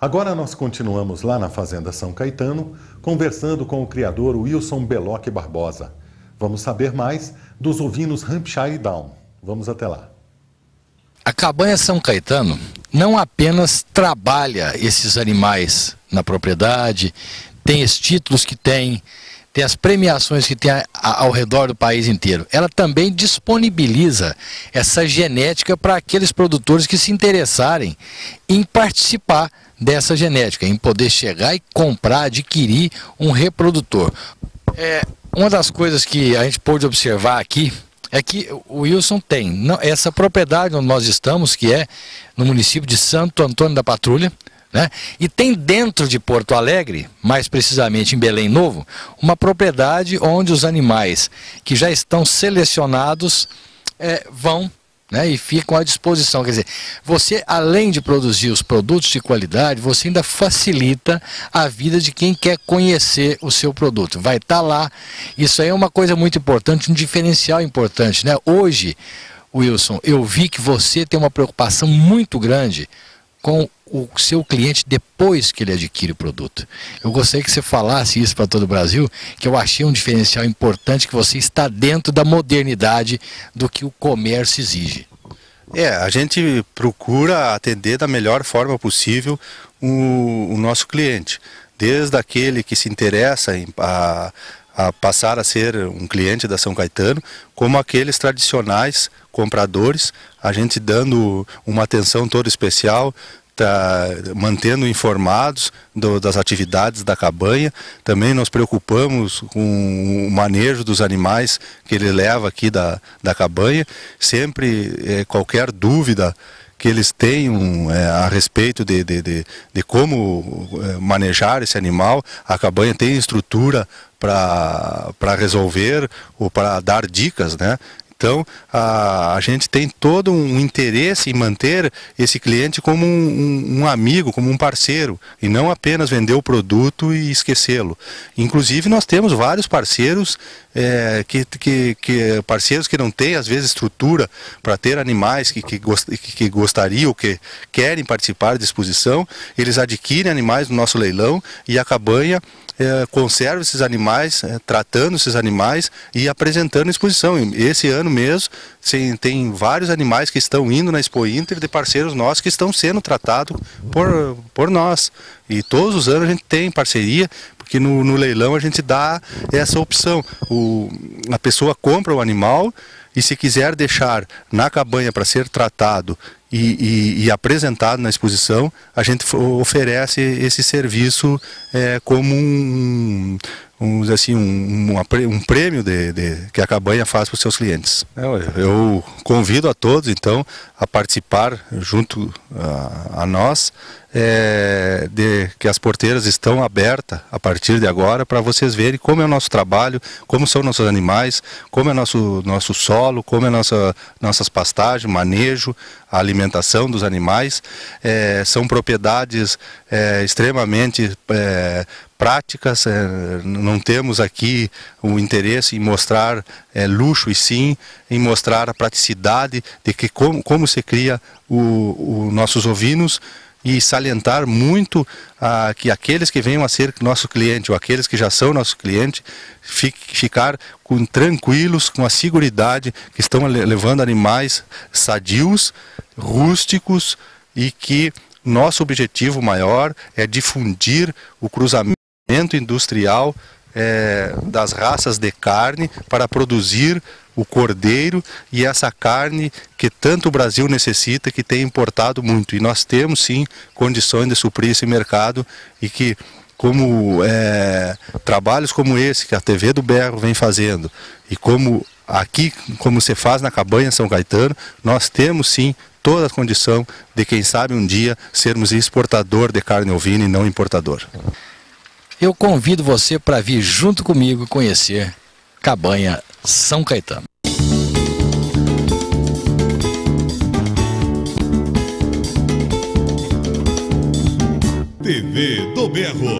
Agora nós continuamos lá na Fazenda São Caetano, conversando com o criador Wilson Beloc Barbosa. Vamos saber mais dos ovinos Hampshire Down. Vamos até lá. A cabanha São Caetano não apenas trabalha esses animais na propriedade, tem esses títulos que tem, tem as premiações que tem ao redor do país inteiro. Ela também disponibiliza essa genética para aqueles produtores que se interessarem em participar dessa genética, em poder chegar e comprar, adquirir um reprodutor. É, uma das coisas que a gente pôde observar aqui é que o Wilson tem não, essa propriedade onde nós estamos, que é no município de Santo Antônio da Patrulha, né? E tem dentro de Porto Alegre, mais precisamente em Belém Novo, uma propriedade onde os animais que já estão selecionados é, vão né, e ficam à disposição. Quer dizer, você, além de produzir os produtos de qualidade, você ainda facilita a vida de quem quer conhecer o seu produto. Vai estar tá lá. Isso aí é uma coisa muito importante, um diferencial importante. Né? Hoje, Wilson, eu vi que você tem uma preocupação muito grande com o seu cliente depois que ele adquire o produto. Eu gostaria que você falasse isso para todo o Brasil, que eu achei um diferencial importante que você está dentro da modernidade do que o comércio exige. É, a gente procura atender da melhor forma possível o, o nosso cliente desde aquele que se interessa em, a, a passar a ser um cliente da São Caetano, como aqueles tradicionais compradores, a gente dando uma atenção toda especial, Tá mantendo informados do, das atividades da cabanha. Também nos preocupamos com o manejo dos animais que ele leva aqui da, da cabanha. Sempre é, qualquer dúvida que eles tenham é, a respeito de, de, de, de como é, manejar esse animal. A cabanha tem estrutura para resolver ou para dar dicas, né? Então, a, a gente tem todo um interesse em manter esse cliente como um, um, um amigo, como um parceiro, e não apenas vender o produto e esquecê-lo. Inclusive, nós temos vários parceiros é, que, que, que, parceiros que não têm às vezes estrutura para ter animais que, que, gost, que gostariam, que querem participar da exposição, eles adquirem animais no nosso leilão e a cabanha é, conserva esses animais, é, tratando esses animais e apresentando a exposição. Esse ano ano mesmo, sim, tem vários animais que estão indo na Expo Inter de parceiros nossos que estão sendo tratados por, por nós. E todos os anos a gente tem parceria, porque no, no, leilão a gente dá essa opção. O, a pessoa compra o animal e se quiser deixar na cabanha para ser tratado e, e, e, apresentado na exposição, a gente oferece esse serviço é, como um, um, assim, um, uma, um prêmio de, de, que a cabanha faz para os seus clientes. Eu, é, eu, convido a todos, então, a participar junto a, a nós, é, de que as porteiras estão abertas a partir de agora para vocês verem como é o nosso trabalho, como são nossos animais, como é nosso nosso solo, como é nossa nossas pastagens, manejo, a alimentação dos animais. É, são propriedades é, extremamente é, práticas, eh, não temos aqui o interesse em mostrar eh, luxo e sim em mostrar a praticidade de que como, como se cria os nossos ovinos e salientar muito ah, que aqueles que venham a ser nosso cliente ou aqueles que já são nosso cliente fique, ficar com, tranquilos com a segurança que estão levando animais sadios, rústicos e que nosso objetivo maior é difundir o cruzamento industrial é, das raças de carne para produzir o cordeiro e essa carne que tanto o Brasil necessita, que tem importado muito. E nós temos sim condições de suprir esse mercado e que como é, trabalhos como esse que a TV do Berro vem fazendo e como aqui, como se faz na Cabanha São Caetano, nós temos sim toda a condição de, quem sabe um dia, sermos exportador de carne ovina e não importador eu convido você para vir junto comigo conhecer Cabanha São Caetano. TV do Berro.